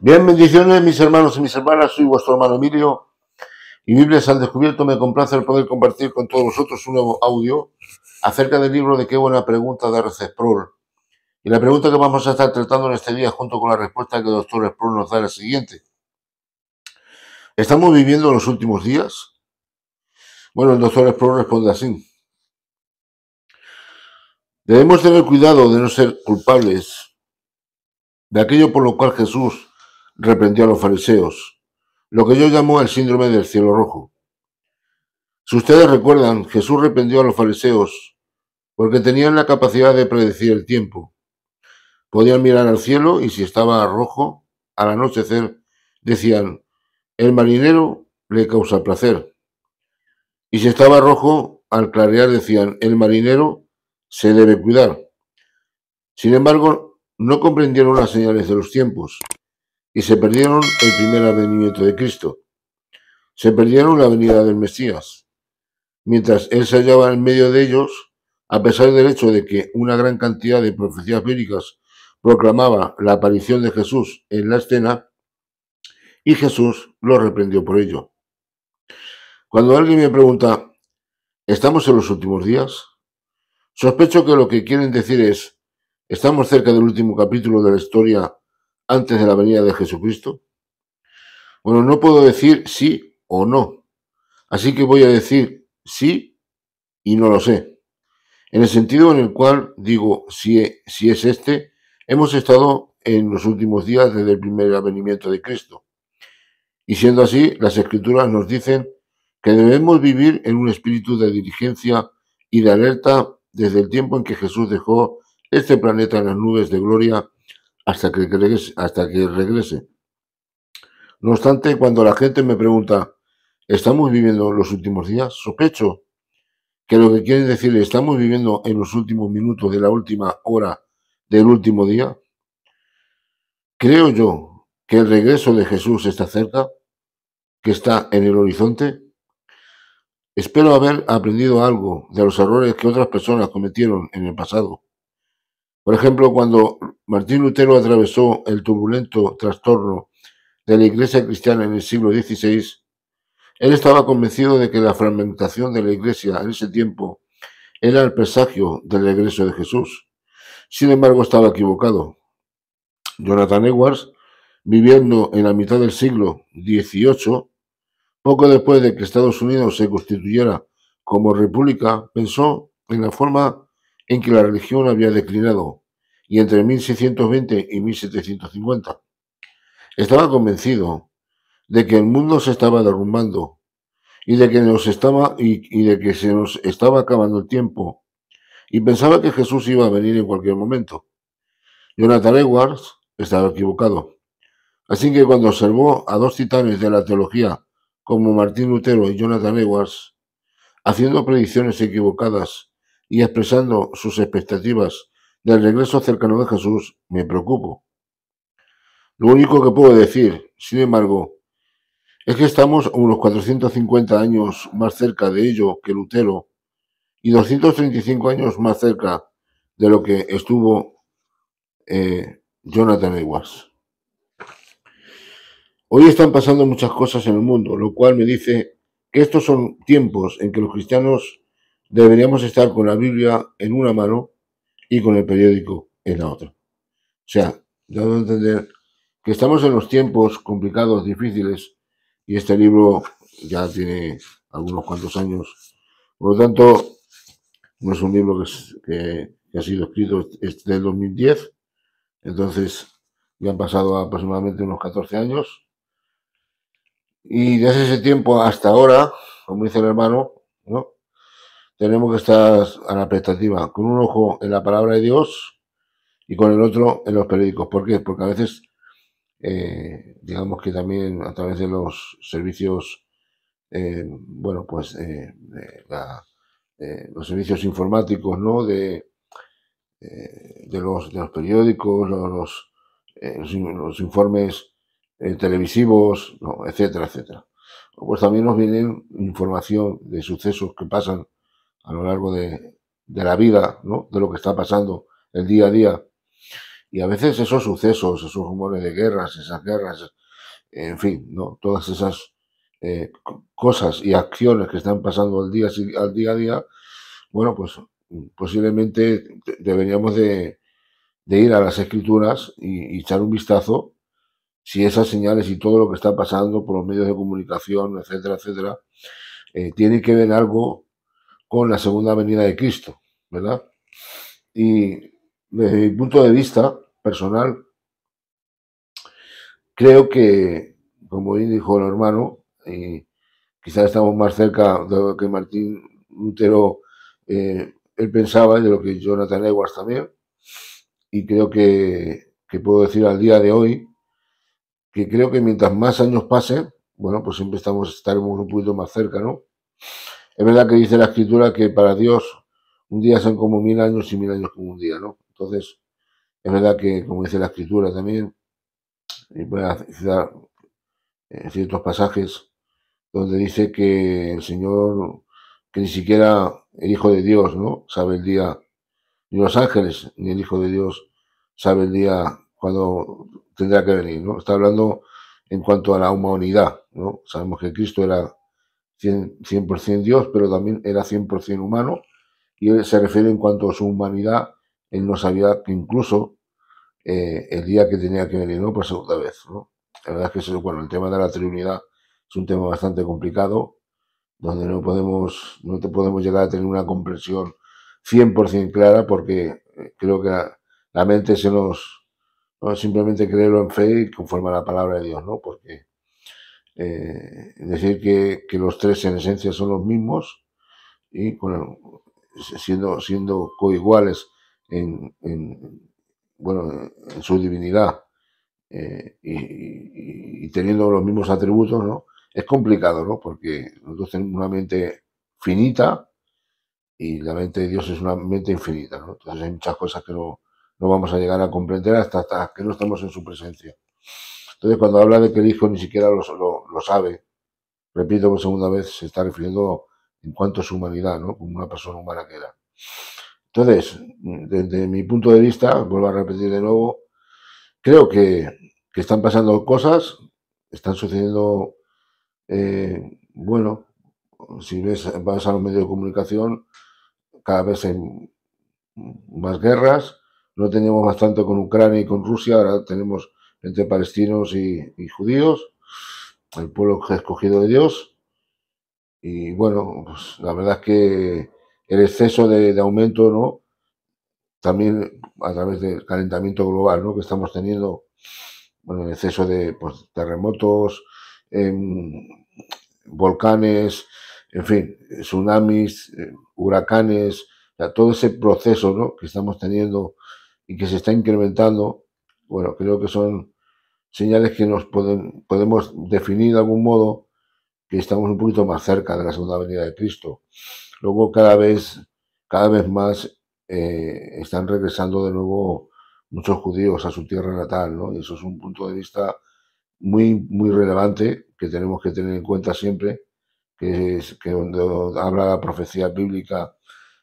Bien, bendiciones mis hermanos y mis hermanas, soy vuestro hermano Emilio y Biblias al Descubierto me complace el poder compartir con todos vosotros un nuevo audio acerca del libro de qué buena pregunta de R.C. Sproul. Y la pregunta que vamos a estar tratando en este día junto con la respuesta que el doctor Sproul nos da es la siguiente. ¿Estamos viviendo los últimos días? Bueno, el doctor Sproul responde así. Debemos tener cuidado de no ser culpables de aquello por lo cual Jesús reprendió a los fariseos, lo que yo llamo el síndrome del cielo rojo. Si ustedes recuerdan, Jesús reprendió a los fariseos porque tenían la capacidad de predecir el tiempo. Podían mirar al cielo y si estaba rojo, al anochecer, decían, el marinero le causa placer. Y si estaba rojo, al clarear decían, el marinero se debe cuidar. Sin embargo, no comprendieron las señales de los tiempos y se perdieron el primer avenimiento de Cristo. Se perdieron la venida del Mesías. Mientras él se hallaba en medio de ellos, a pesar del hecho de que una gran cantidad de profecías bíblicas proclamaba la aparición de Jesús en la escena, y Jesús lo reprendió por ello. Cuando alguien me pregunta, ¿estamos en los últimos días? Sospecho que lo que quieren decir es, estamos cerca del último capítulo de la historia antes de la venida de Jesucristo? Bueno, no puedo decir sí o no. Así que voy a decir sí y no lo sé. En el sentido en el cual digo si, e, si es este, hemos estado en los últimos días desde el primer avenimiento de Cristo. Y siendo así, las escrituras nos dicen que debemos vivir en un espíritu de diligencia y de alerta desde el tiempo en que Jesús dejó este planeta en las nubes de gloria hasta que regrese. Hasta que regrese. No obstante, cuando la gente me pregunta, ¿estamos viviendo los últimos días? Sospecho que lo que quiere decir, ¿estamos viviendo en los últimos minutos de la última hora del último día? Creo yo que el regreso de Jesús está cerca, que está en el horizonte. Espero haber aprendido algo de los errores que otras personas cometieron en el pasado por ejemplo, cuando Martín Lutero atravesó el turbulento trastorno de la iglesia cristiana en el siglo XVI, él estaba convencido de que la fragmentación de la iglesia en ese tiempo era el presagio del regreso de Jesús. Sin embargo, estaba equivocado. Jonathan Edwards, viviendo en la mitad del siglo XVIII, poco después de que Estados Unidos se constituyera como república, pensó en la forma en que la religión había declinado y entre 1620 y 1750. Estaba convencido de que el mundo se estaba derrumbando y de que, nos estaba, de que se nos estaba acabando el tiempo y pensaba que Jesús iba a venir en cualquier momento. Jonathan Edwards estaba equivocado. Así que cuando observó a dos titanes de la teología como Martín Lutero y Jonathan Edwards haciendo predicciones equivocadas y expresando sus expectativas del regreso cercano de Jesús, me preocupo. Lo único que puedo decir, sin embargo, es que estamos unos 450 años más cerca de ello que Lutero y 235 años más cerca de lo que estuvo eh, Jonathan Edwards. Hoy están pasando muchas cosas en el mundo, lo cual me dice que estos son tiempos en que los cristianos deberíamos estar con la Biblia en una mano y con el periódico en la otra. O sea, dado a entender que estamos en los tiempos complicados, difíciles, y este libro ya tiene algunos cuantos años. Por lo tanto, no es un libro que, ha sido escrito desde el 2010, entonces ya han pasado aproximadamente unos 14 años. Y desde ese tiempo hasta ahora, como dice el hermano, ¿no? tenemos que estar a la expectativa, con un ojo en la palabra de Dios y con el otro en los periódicos. ¿Por qué? Porque a veces, eh, digamos que también a través de los servicios, eh, bueno, pues eh, eh, los servicios informáticos, ¿no? De, de, los, los periódicos, los, los, informes televisivos, etcétera, etcétera. Pues también nos viene información de sucesos que pasan a lo largo de, la vida, ¿no? de lo que está pasando el día a día. Y a veces esos sucesos, esos rumores de guerras, esas guerras, en fin, ¿no? todas esas eh, cosas y acciones que están pasando al día, al a día, bueno, pues posiblemente deberíamos de, ir a las escrituras y, echar un vistazo si esas señales y todo lo que está pasando por los medios de comunicación, etcétera, etcétera, eh, tienen que ver algo con la segunda venida de Cristo, ¿verdad? Y desde mi punto de vista personal, creo que, como dijo el hermano, y quizás estamos más cerca de lo que Martín Lutero eh, él pensaba y de lo que Jonathan Edwards también. Y creo que, puedo decir al día de hoy que creo que mientras más años pasen, bueno, pues siempre estamos, estaremos un poquito más cerca, ¿no? Es verdad que dice la escritura que para Dios un día son como mil años y mil años como un día, ¿no? Entonces, es verdad que, como dice la escritura también, y voy a citar eh, ciertos pasajes donde dice que el Señor, que ni siquiera el Hijo de Dios, ¿no? Sabe el día, ni los ángeles, ni el Hijo de Dios sabe el día cuando tendrá que venir, ¿no? Está hablando en cuanto a la humanidad, ¿no? Sabemos que Cristo era 100%, Dios, pero también era 100% humano, y se refiere en cuanto a su humanidad, él no sabía que incluso eh, el día que tenía que venir, ¿no? Por segunda vez, ¿no? La verdad es que el tema de la Trinidad es un tema bastante complicado, donde no podemos, no te podemos llegar a tener una comprensión 100% clara, porque eh, creo que la, mente se nos, simplemente creerlo en fe y conforme a la palabra de Dios, ¿no? Porque eh, decir que, los tres en esencia son los mismos y siendo, siendo coiguales en, bueno, en su divinidad eh, y, teniendo los mismos atributos, ¿no? Es complicado, ¿no? Porque nosotros tenemos una mente finita y la mente de Dios es una mente infinita, Entonces hay muchas cosas que no, vamos a llegar a comprender hasta, hasta que no estamos en su presencia. Entonces, cuando habla de que el hijo ni siquiera lo, sabe, repito por segunda vez, se está refiriendo en cuanto a su humanidad, ¿no? Como una persona humana que era. Entonces, desde mi punto de vista, vuelvo a repetir de nuevo, creo que, están pasando cosas, están sucediendo, eh, bueno, si ves, vas a los medios de comunicación, cada vez hay más guerras, no teníamos bastante con Ucrania y con Rusia, ahora tenemos entre palestinos y, judíos, el pueblo escogido de Dios. Y bueno, pues la verdad es que el exceso de, aumento, ¿no? También a través del calentamiento global, ¿no? Que estamos teniendo, bueno, el exceso de pues, terremotos, em, volcanes, en fin, tsunamis, eh, huracanes, todo ese proceso, ¿no? Que estamos teniendo y que se está incrementando, bueno, creo que son señales que nos podemos definir de algún modo que estamos un poquito más cerca de la segunda venida de Cristo. Luego cada vez, cada vez más eh, están regresando de nuevo muchos judíos a su tierra natal, ¿no? Y eso es un punto de vista muy, muy relevante que tenemos que tener en cuenta siempre, que es que donde habla la profecía bíblica,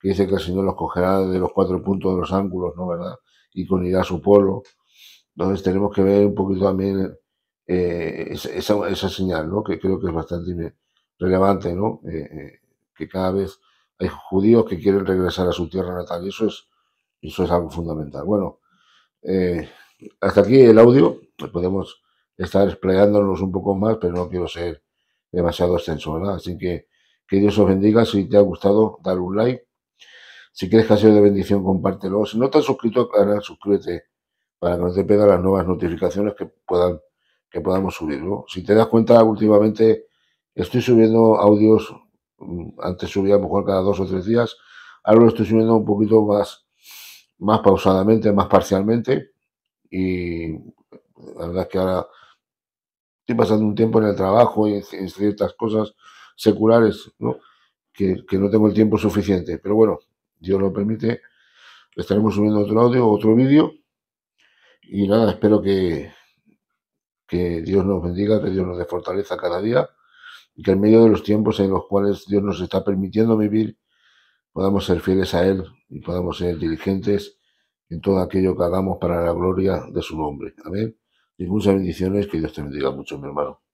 que dice que el Señor los cogerá de los cuatro puntos de los ángulos, ¿no? ¿Verdad? Y con irá a su pueblo. Entonces tenemos que ver un poquito también eh, esa, señal, ¿no? que creo que es bastante relevante, ¿no? Eh, eh, que cada vez hay judíos que quieren regresar a su tierra natal y eso es, eso es algo fundamental. Bueno, hasta aquí el audio, podemos estar explayándonos un poco más, pero no quiero ser demasiado extenso, Así que que Dios os bendiga, si te ha gustado, dale un like. Si crees que ha sido de bendición, compártelo. Si no te has suscrito al canal, suscríbete para que no te peguen las nuevas notificaciones que puedan que podamos subir. Si te das cuenta, últimamente estoy subiendo audios, mm, antes subía mejor cada dos o tres días, ahora lo estoy subiendo un poquito más, más pausadamente, más parcialmente, y la verdad es que ahora estoy pasando un tiempo en el trabajo y en ciertas cosas seculares, ¿no? Que, que no tengo el tiempo suficiente. Pero bueno, Dios lo permite, estaremos subiendo otro audio, otro vídeo y nada, espero que, que Dios nos bendiga, que Dios nos dé fortaleza cada día y que en medio de los tiempos en los cuales Dios nos está permitiendo vivir, podamos ser fieles a Él y podamos ser diligentes en todo aquello que hagamos para la gloria de su nombre. Amén. Y muchas bendiciones, que Dios te bendiga mucho, mi hermano.